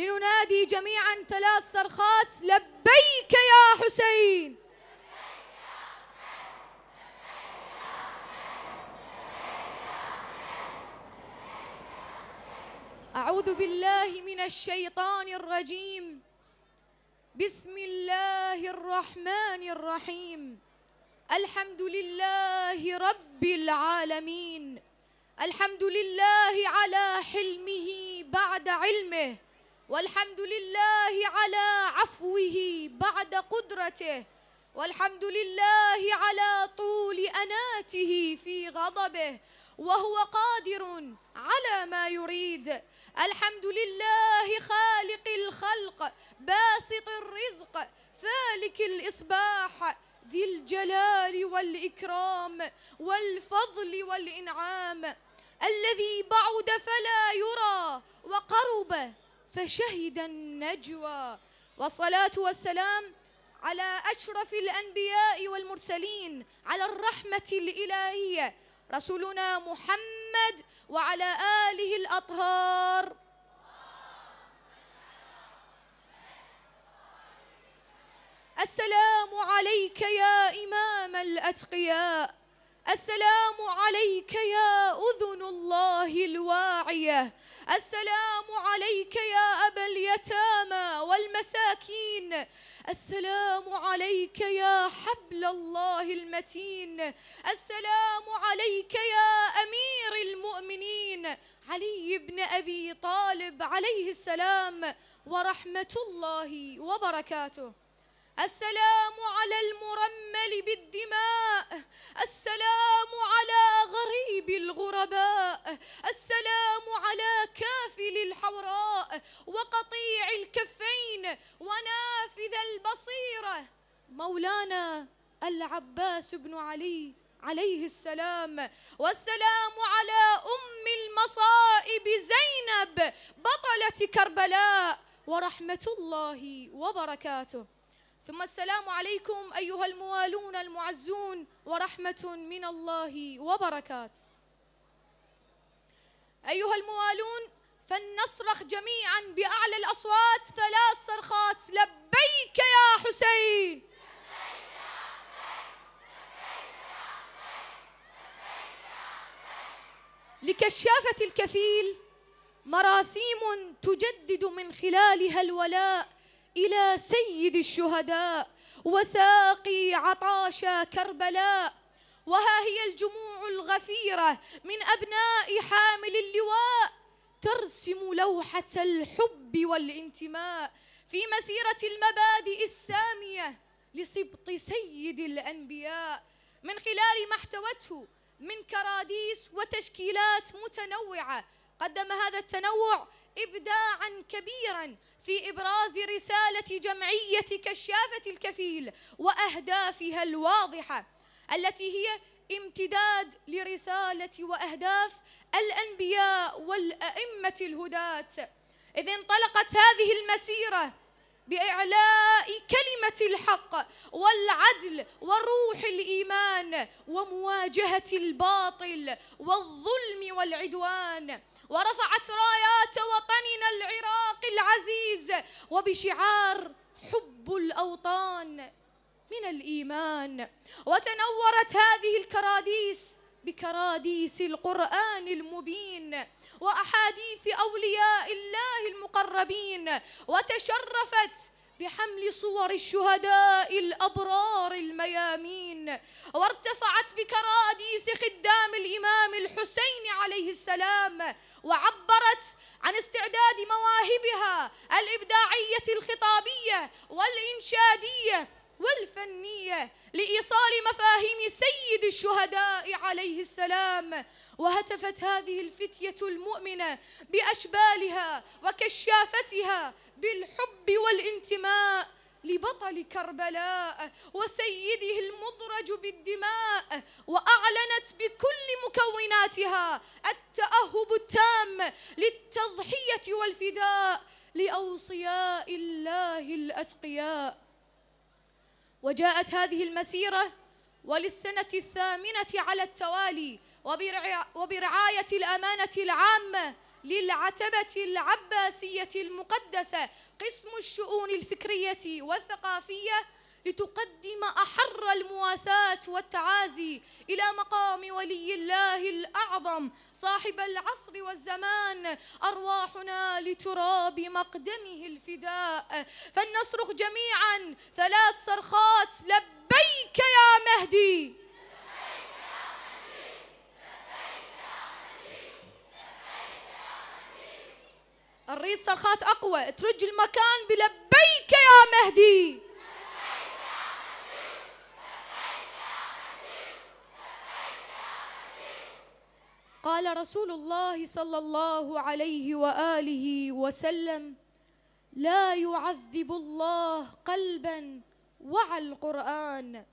لننادي جميعا ثلاث صرخات لبيك يا حسين أعوذ بالله من الشيطان الرجيم بسم الله الرحمن الرحيم الحمد لله رب العالمين الحمد لله على حلمه بعد علمه والحمد لله على عفوه بعد قدرته والحمد لله على طول أناته في غضبه وهو قادر على ما يريد الحمد لله خالق الخلق باسط الرزق فالك الإصباح ذي الجلال والإكرام والفضل والإنعام الذي بعد فلا يرى وقرب فشهد النجوى والصلاة والسلام على أشرف الأنبياء والمرسلين على الرحمة الإلهية رسولنا محمد وعلى آله الأطهار السلام عليك يا إمام الأتقياء السلام عليك يا أذن الله الواعية السلام عليك يا أبا اليتامى والمساكين السلام عليك يا حبل الله المتين السلام عليك يا أمير المؤمنين علي بن أبي طالب عليه السلام ورحمة الله وبركاته السلام على المرمل بالدماء السلام على غريب الغرباء السلام على كافل الحوراء وقطيع الكفين ونافذ البصيرة مولانا العباس بن علي عليه السلام والسلام على أم المصائب زينب بطلة كربلاء ورحمة الله وبركاته ثم السلام عليكم أيها الموالون المعزون ورحمة من الله وبركات أيها الموالون فلنصرخ جميعا بأعلى الأصوات ثلاث صرخات لبيك يا حسين لكشافة الكفيل مراسيم تجدد من خلالها الولاء إلى سيد الشهداء وساقي عطاشا كربلاء وها هي الجموع الغفيرة من أبناء حامل اللواء ترسم لوحة الحب والانتماء في مسيرة المبادئ السامية لسبط سيد الأنبياء من خلال ما احتوته من كراديس وتشكيلات متنوعة قدم هذا التنوع إبداعا كبيرا في إبراز رسالة جمعية كشافة الكفيل وأهدافها الواضحة التي هي امتداد لرسالة وأهداف الأنبياء والأئمة الهداة إذ انطلقت هذه المسيرة بإعلاء كلمة الحق والعدل وروح الإيمان ومواجهة الباطل والظلم والعدوان ورفعت رايات وطننا العراق العزيز وبشعار حب الأوطان من الإيمان وتنورت هذه الكراديس بكراديس القرآن المبين وأحاديث أولياء الله المقربين وتشرفت بحمل صور الشهداء الأبرار الميامين وارتفعت بكراديس خدام الإمام الحسين عليه السلام وعبرت عن استعداد مواهبها الإبداعية الخطابية والإنشادية والفنية لإيصال مفاهيم سيد الشهداء عليه السلام وهتفت هذه الفتية المؤمنة بأشبالها وكشافتها بالحب والانتماء لبطل كربلاء وسيده المضرج بالدماء وأعلنت بكل مكوناتها التأهب التام للتضحية والفداء لأوصياء الله الأتقياء وجاءت هذه المسيرة وللسنة الثامنة على التوالي وبرعاية الأمانة العامة للعتبة العباسية المقدسة قسم الشؤون الفكرية والثقافية لتقدم أحر المواساة والتعازي إلى مقام ولي الله الأعظم صاحب العصر والزمان أرواحنا لتراب مقدمه الفداء فلنصرخ جميعا ثلاث صرخات لبيك يا مهدي الريد صرخات أقوى ترج المكان بلبيك يا مهدي قال رسول الله صلى الله عليه وآله وسلم لا يعذب الله قلبا وعى القرآن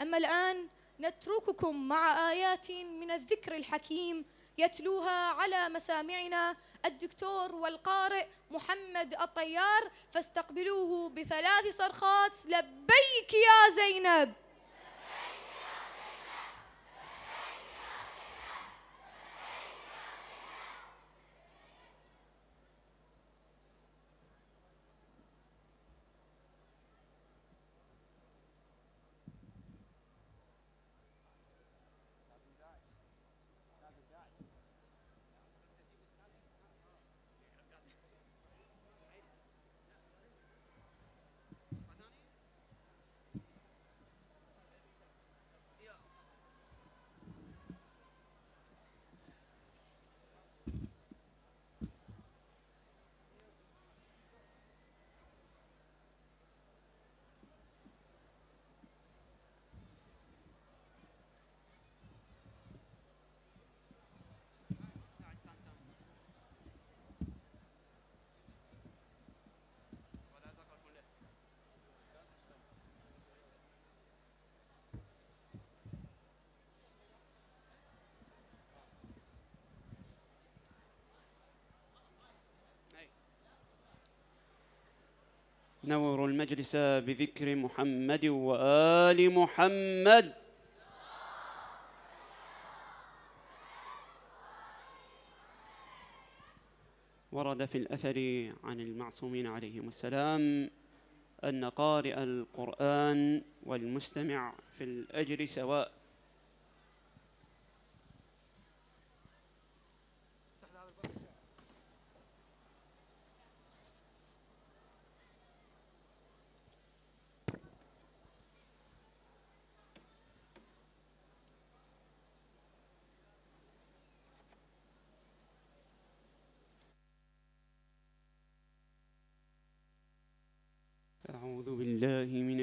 أما الآن نترككم مع آيات من الذكر الحكيم يتلوها على مسامعنا الدكتور والقارئ محمد الطيار فاستقبلوه بثلاث صرخات لبيك يا زينب نوروا المجلس بذكر محمد وآل محمد ورد في الأثر عن المعصومين عليهم السلام أن قارئ القرآن والمستمع في الأجر سواء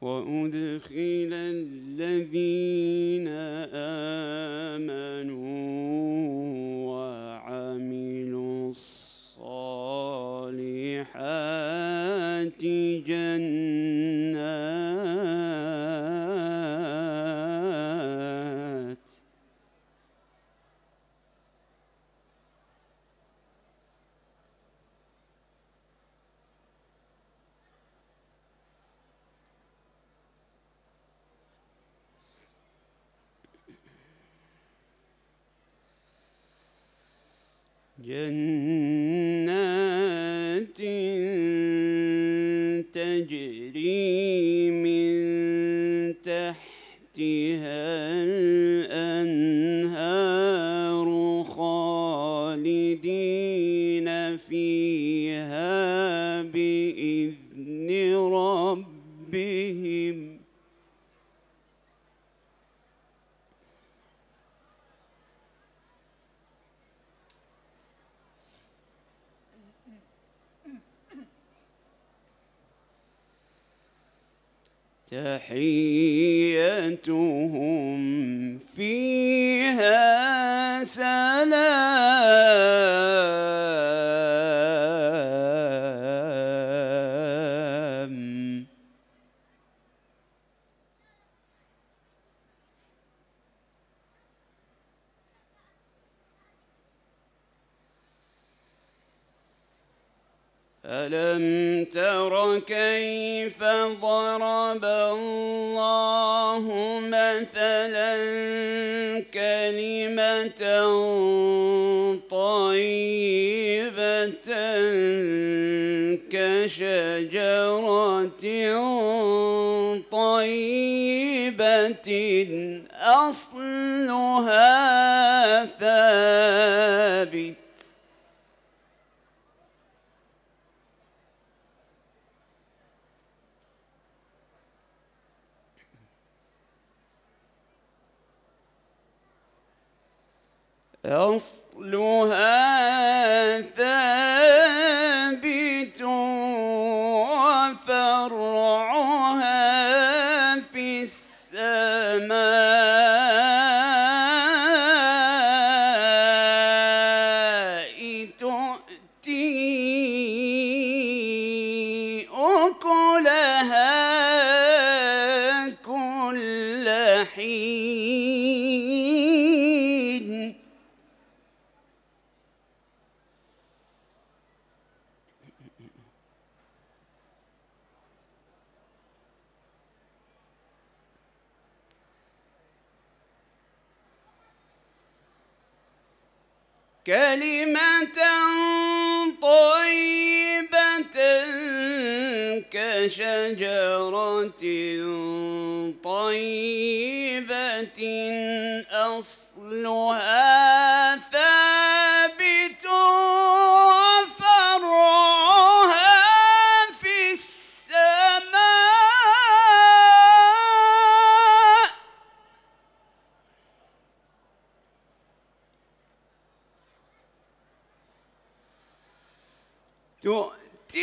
وأدخل الذين آمنوا وعملوا الصالحات جنات تحيتهم فيها سلام شجرة طيبة أصلها ثابت أصلها 就第。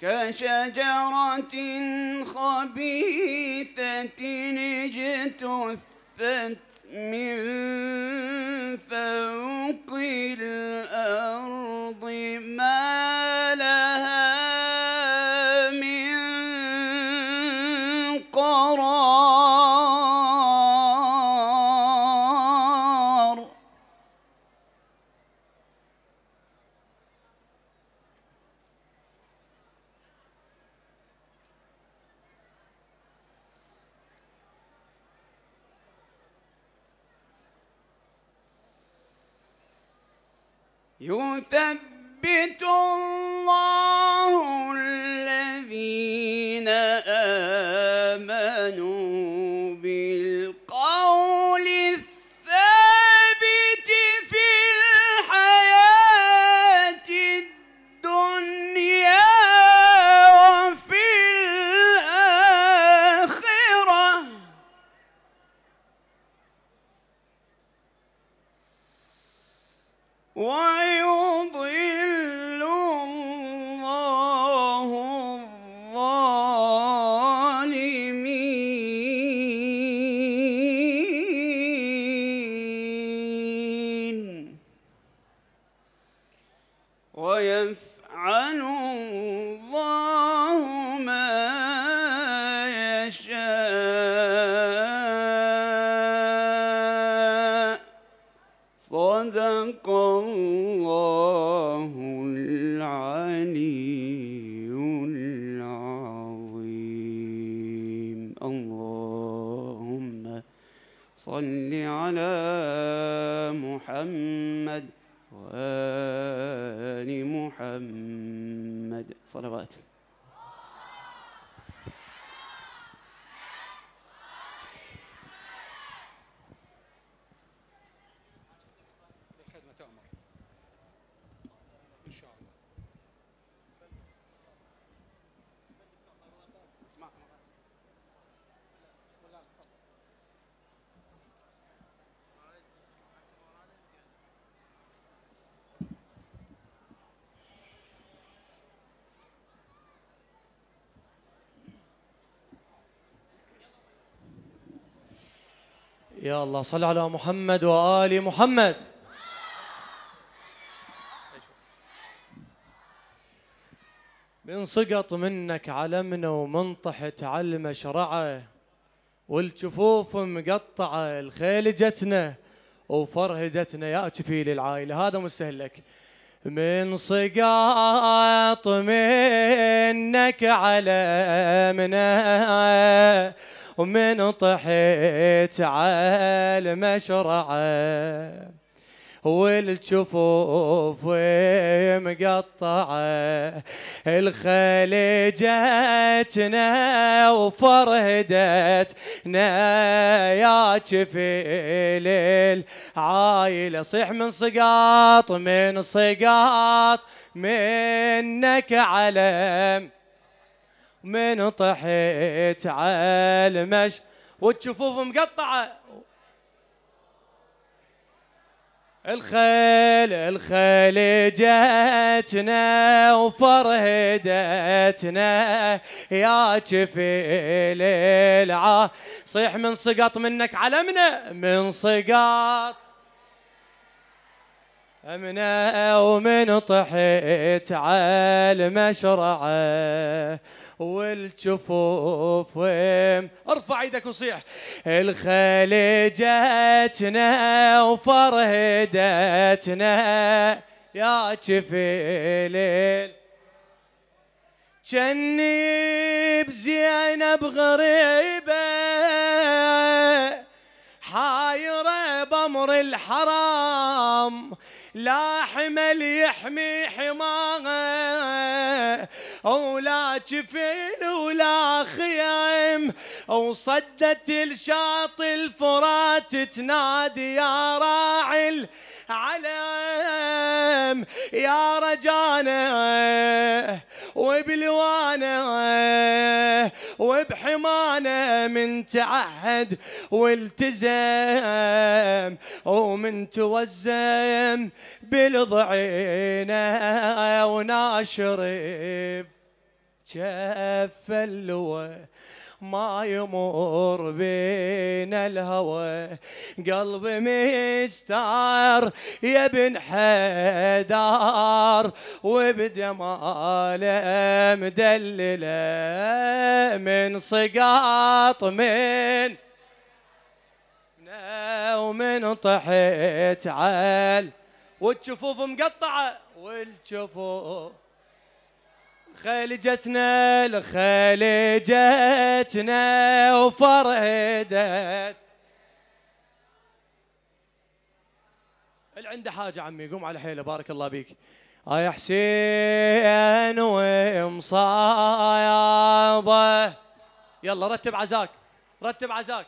كشجرة خبيثة اجتثت من فوق الأرض why يا الله صل على محمد وآل محمد من سقط منك علمنا ومن طحت على المشرعة والجفوف مقطعة الخيل جتنا وفرهدتنا يا تفيل العائلة هذا مستهلك من سقاط منك علمنا ومن طحيت على المشرعه والجفوف مقطعة الخيل جاتنا وفرهدتنا يا تشفيل العايلة صيح من صقاط من صقاط منك علم من طحيت على المش مقطعة الخيل الخيل جاتنا وفرهدتنا يا جفيل العا صيح من سقط منك علمنا من سقط امنا ومن طحيت على مشرعه والجفوف ارفع ايدك وصيح الخليجتنا وفرهدتنا يا جفيلين جني بزينب غريبة حايرة بأمر الحرام لا حمل يحمي حماه ولا جفين ولا خيام وصدت الشاط الفرات تنادي يا راعي علم يا رجانا وبلوانا وبحمانا من تعهد والتزم ومن توزم بالضعينة وناشرب جف اللوى ما يمر بين الهوى قلبي مستار يا ابن حدار وبدماله مدلله من سقاط من ومن طحت عال والجفوف مقطعه والجفوف خلجتنا لخلجتنا وفردت اللي عنده حاجة عمي قوم على حيله بارك الله بيك آه يا حسين ومصايبه يلا رتب عزاك رتب عزاك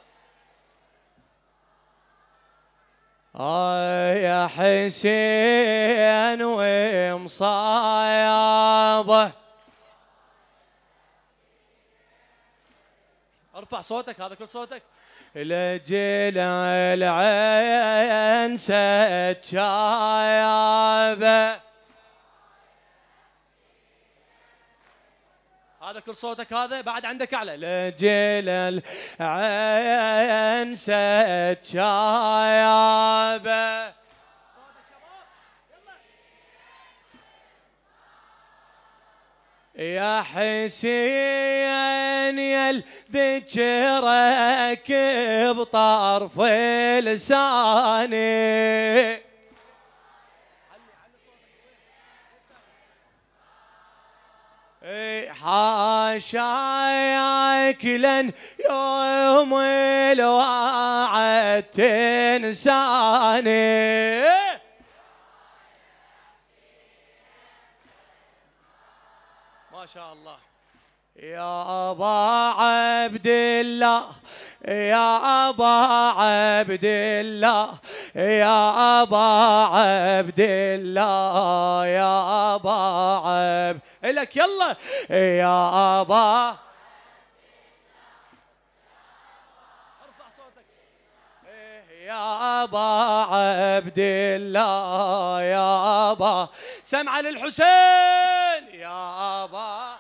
آه يا حسين ومصايبه ارفع صوتك هذا كل صوتك لجيل العين شابه هذا كل صوتك هذا بعد عندك اعلى لجيل العين شابه يا حسين يا ذكرك بطرف لساني إيه، حاشاك لن يوم الوعد تنساني ما شاء الله يا أبا عبد الله يا أبا عبد الله يا أبا عبد الله يا أبا عبد إلك إيه يلا يا أبا إيه، يا أبا عبد الله يا أبا سمع للحسين يا أبا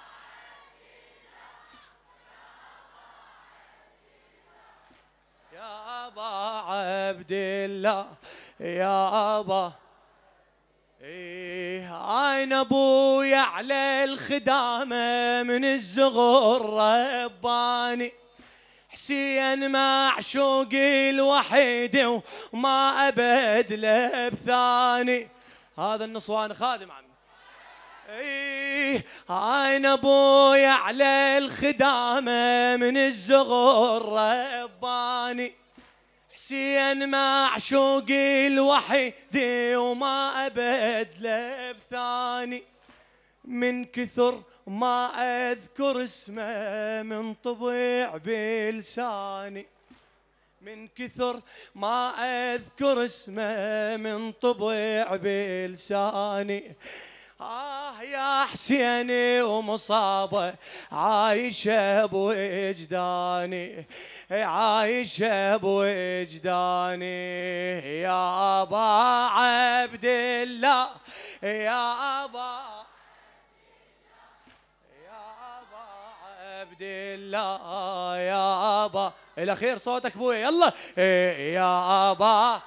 ابا عبد الله يا ابا إيه انا ابوي على الخدامه من الزغر رباني حسين معشوقي الوحيد وما ابدله بثاني هذا النصوان خادم عمي ايه انا ابوي على الخدامه من الزغر رباني حسين معشوقي الوحيدي وما ابد له بثاني من كثر ما اذكر اسمه من طبيع بلساني من كثر ما اذكر اسمه من طبيع بلساني آه يا حسيني ومصابة عايشة بوجداني عايشة بوجداني يا أبا عبد الله يا أبا عبد الله يا ابا الاخير صوتك بوي يلا إيه، يا ابا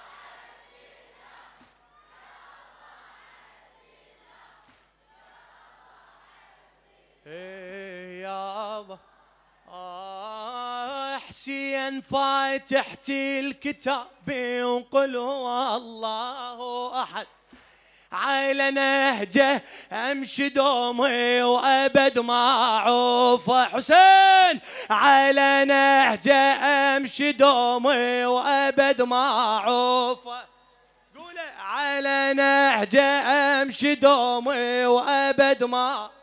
حسين فاتحتي الكتاب وقل هو الله احد على نهجه امشي دومي وابد ما اعوف حسين على نهجه امشي دومي وابد ما اعوف قول على نهجه امشي دومي وابد ما أعوف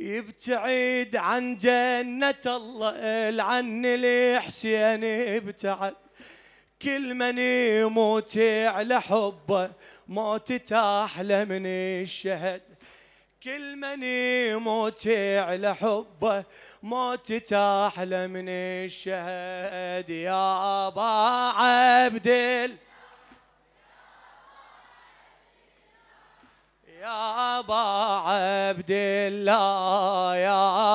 يبتعد عن جنة الله العن الحسين يبتعد كل من يموت على حبه موت تحلى من الشهد كل من يموت على حبه موت تحلى من الشهد يا أبا عبد الله يا ابا عبد الله يا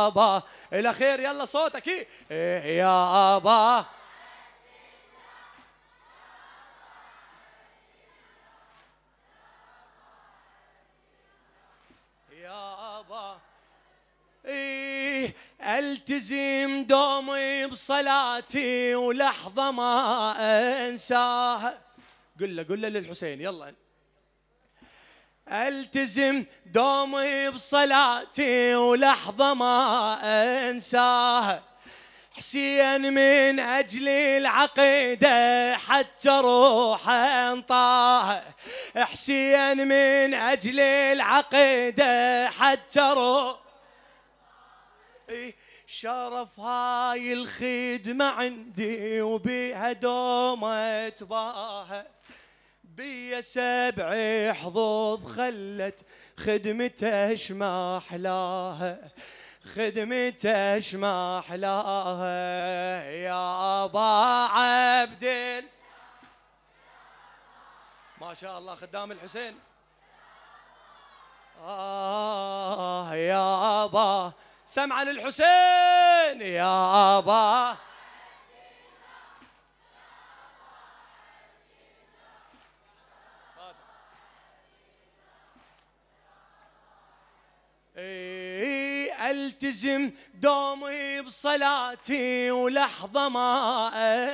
ابا الى خير يلا صوتك إيه؟, يا ابا يا ابا إيه التزم دومي بصلاتي ولحظه ما انساها قل له قل له للحسين يلا التزم دومي بصلاتي ولحظة ما انساها حسين من اجل العقيدة حتى روح انطاها حسين من اجل العقيدة حتى روح إيه، شرف هاي الخدمة عندي وبها دوم اتباها بيا سبع حظوظ خلت خدمته ما احلاها خدمته ما احلاها يا ابا عبد ما شاء الله خدام الحسين آه يا أبا سمعا للحسين يا أبا إيه، التزم دومي بصلاتي ولحظه ما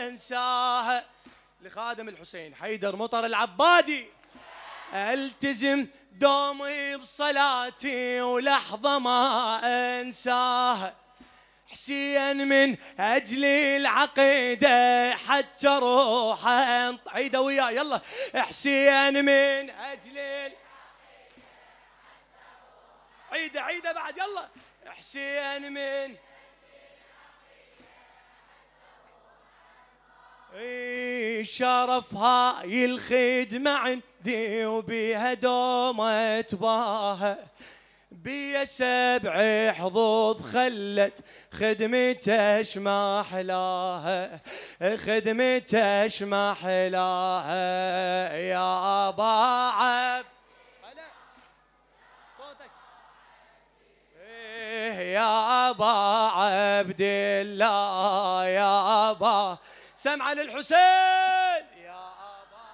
انساها لخادم الحسين حيدر مطر العبادي التزم دومي بصلاتي ولحظه ما انساها حسين من اجل العقيده حتى روحه عيده وياه يلا حسين من اجل عيدة عيدة بعد يلا حسين من إيه، شرف هاي الخدمة عندي وبيها دومة تباها بيا سبع حظوظ خلت خدمتش ما احلاها خدمتش ما احلاها يا ابا عبد يا أبا عبد الله يا أبا سمع للحسين يا أبا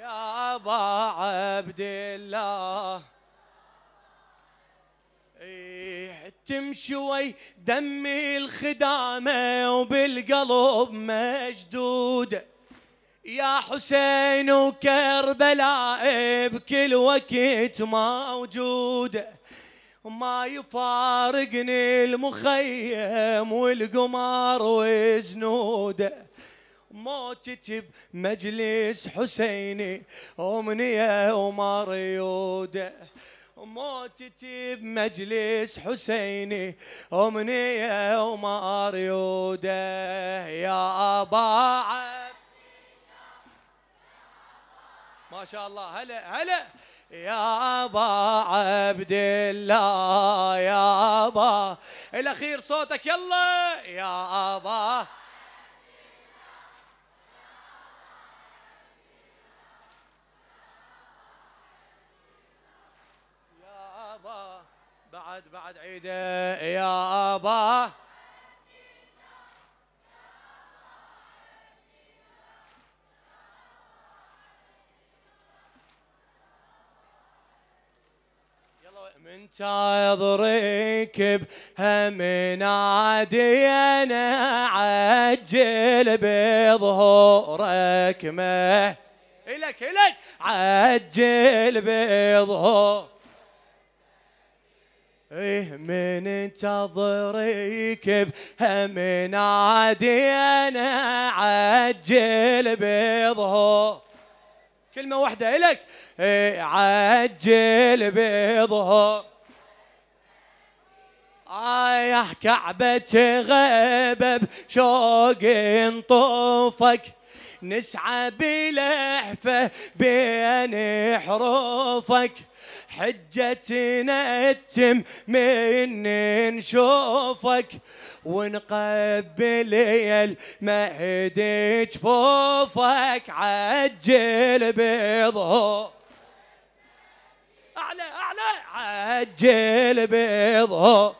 يا أبا عبد الله إيه، تمشي وي دم الخدامة وبالقلب مشدودة يا حسين وكربلاء بكل وقت موجودة ما يفارقني المخيم والقمر وزنوده موتت بمجلس حسيني أمنية ومريودة موتت بمجلس حسيني أمنية ومريودة يا أبا عبد ما شاء الله هلا هلا يا ابا عبد الله يا ابا الاخير صوتك يلا يا ابا بعد بعد عيده يا ابا انتظرك بهم نادي انا عجل بظهورك مه الك الك عجل بظهورك ايه من انتظريك بهم نادي انا عجل بظهور كلمة واحدة إلك إيه عجل بظهور رايح كعبة غيبة بشوق طوفك نسعى بلهفة بين حروفك حجة نتم من نشوفك ونقبل المهد جفوفك عجل بظهور اعلى اعلى عجل بظهور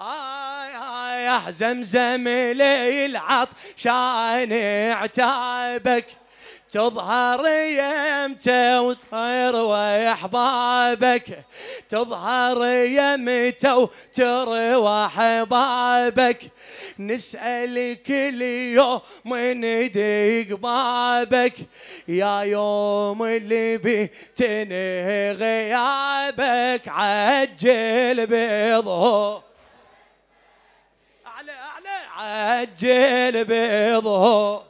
آي آي زمزم للعط شان عتابك تظهر يمتى وطير واحبابك تظهر يمتى وتر احبابك نسأل كل يوم ندق بابك يا يوم اللي بتنهي غيابك عجل بظهور عجل بضوء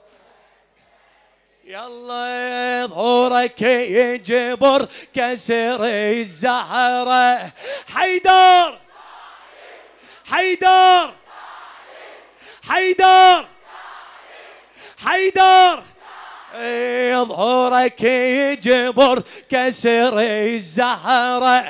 يلا ظهورك يجبر كسر الزهرة حيدر حيدر حيدر حيدر ظهورك يجبر كسر الزهرة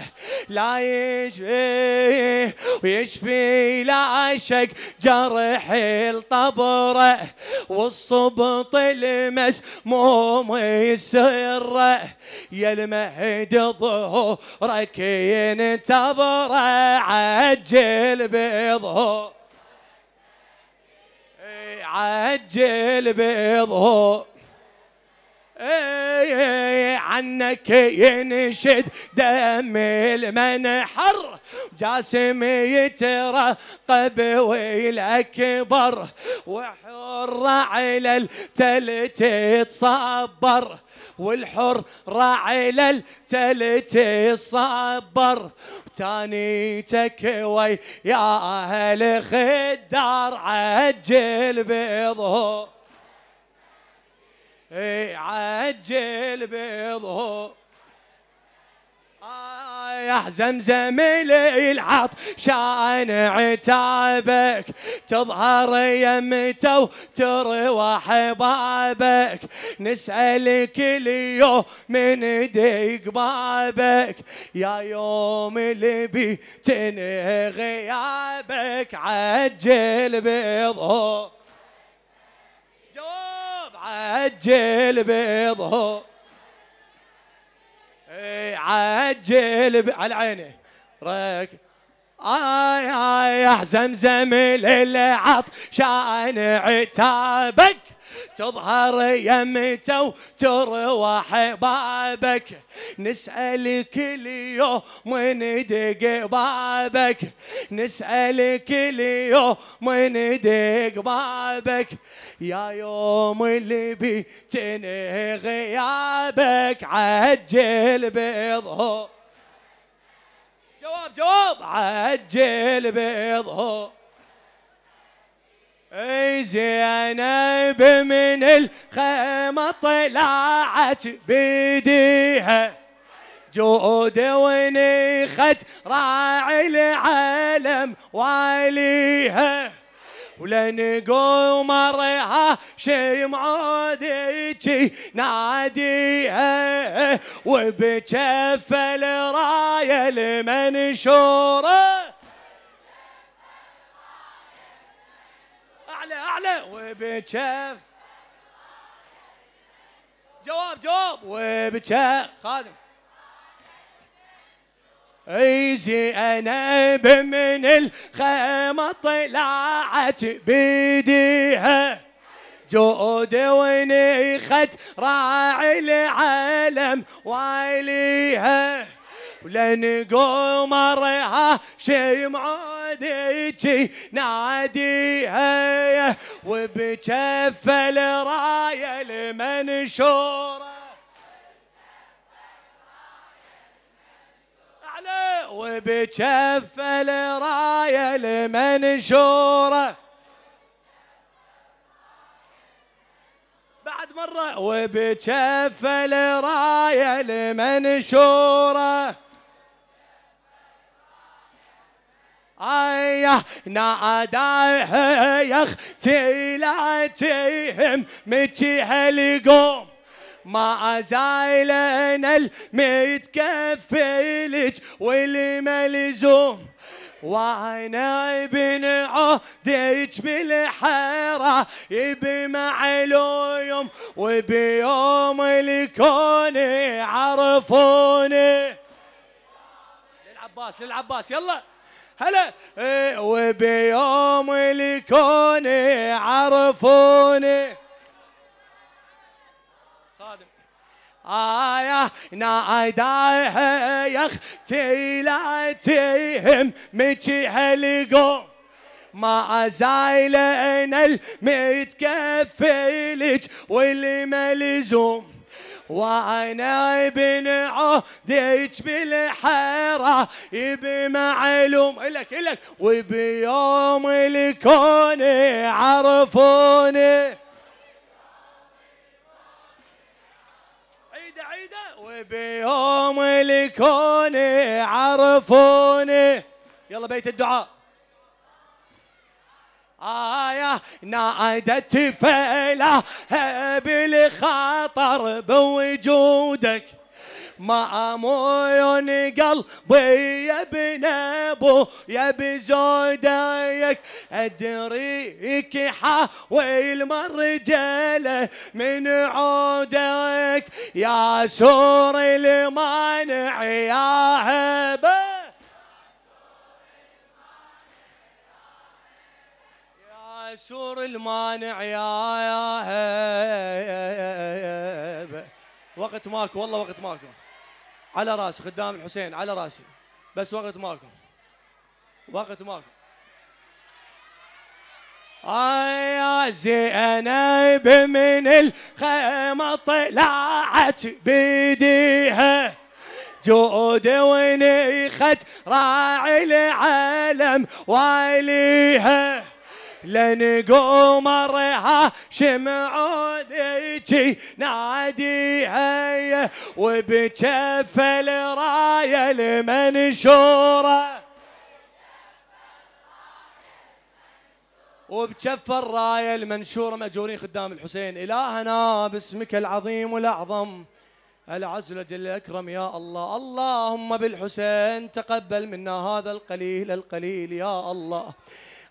لا يشفي ويشفي لا شك جرح الطبرة والصبط المسموم السرة يا المهد ظهورك ينتظر عجل بظهور عجل بظهور إيه، إيه، عنك ينشد دم المنحر جاسم يترقب والأكبر وحر على التل تتصبر والحر على التل تصبر تاني تكوي يا أهل خدار عجل بظهور عجل بظهور آه، يا زمزم العط شان عتابك تظهر يمته وتروى بابك نسألك اليوم من ديك بابك يا يوم اللي بي تنهي غيابك عجل بيضه عجل بيضه إيه، عجل ب... على عينه رك آي آي يا زمزم للعط شان عتابك تظهر يمته وتروح بابك نسأل كل يوم وندق بابك نسأل كل يوم وندق بابك يا يوم اللي بيتني غيابك عجل بيضه جواب جواب عجل بيضه زينب من الخيمة طلعت بيديها جود ونيخت راعي العالم واليها ولن قمرها شي معوديتي ناديها وبجفل الرايه المنشوره وبكف جواب جواب وبكف خادم ايزي انا بمن الخيمه طلعت بيديها جود ونيخت راعي العالم وعليها ولن قمرها شي معود ديجي ناديها وبكف الراية المنشورة وبكف الراية المنشورة بعد مرة وبكف الراية المنشورة آيه يا اختي لا تهم متي هالقوم ما أزايل أنا المتكفلج واللي ملزوم وانا ابن عهدك بالحيرة بمعلوم وبيوم الكون عرفوني للعباس للعباس يلا هلا إيه، وبيوم الكون عرفوني خادم آية ناداها يا اختي لا تهمك هالقوم ما زايل انا المتكفلج واللي ملزوم وانا ابن عهدك بالحيرة بمعلوم الك الك وبيوم الكون عرفوني عيدة عيدة وبيوم الكون عرفوني يلا بيت الدعاء آية فيلا هبل خاطر بوجودك معمول قلبي يا ابن ابو يا بزودك ادريك حاوي المرجلة من عودك يا سور المانع يا هبه مكسور المانع يا وقت ماكو والله وقت ماكو على راسي خدام الحسين على راسي بس وقت ماكو وقت ماكو يا زينب من الخيمة طلعت بيديها جود ونيخت راعي العالم واليها لن قمرها شمعودك ناديها وبكف الراية المنشورة وبكف الراية المنشورة مأجورين خدام الحسين إلهنا باسمك العظيم والأعظم العزل جل الأكرم يا الله اللهم بالحسين تقبل منا هذا القليل القليل يا الله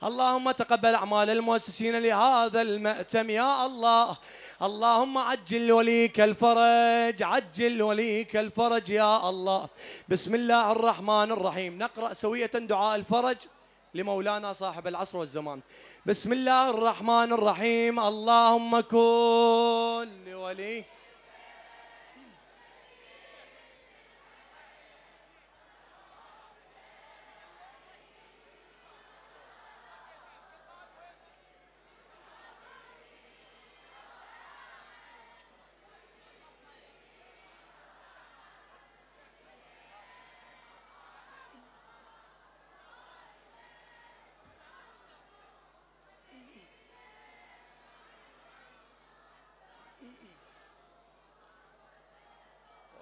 اللهم تقبل أعمال المؤسسين لهذا المأتم يا الله اللهم عجل وليك الفرج عجل وليك الفرج يا الله بسم الله الرحمن الرحيم نقرأ سوية دعاء الفرج لمولانا صاحب العصر والزمان بسم الله الرحمن الرحيم اللهم كن لوليك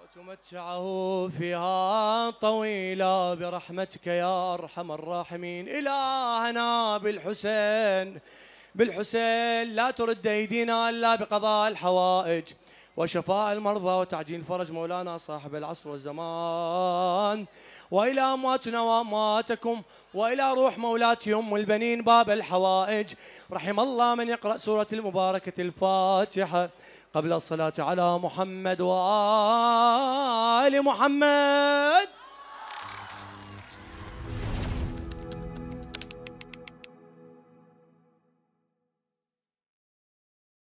وتمتعه فيها طويلة برحمتك يا أرحم الراحمين إلهنا بالحسين بالحسين لا ترد أيدينا إلا بقضاء الحوائج وشفاء المرضى وتعجيل فرج مولانا صاحب العصر والزمان وإلى أمواتنا وأمواتكم وإلى روح مولاتي أم البنين باب الحوائج رحم الله من يقرأ سورة المباركة الفاتحة قبل الصلاة على محمد وآل محمد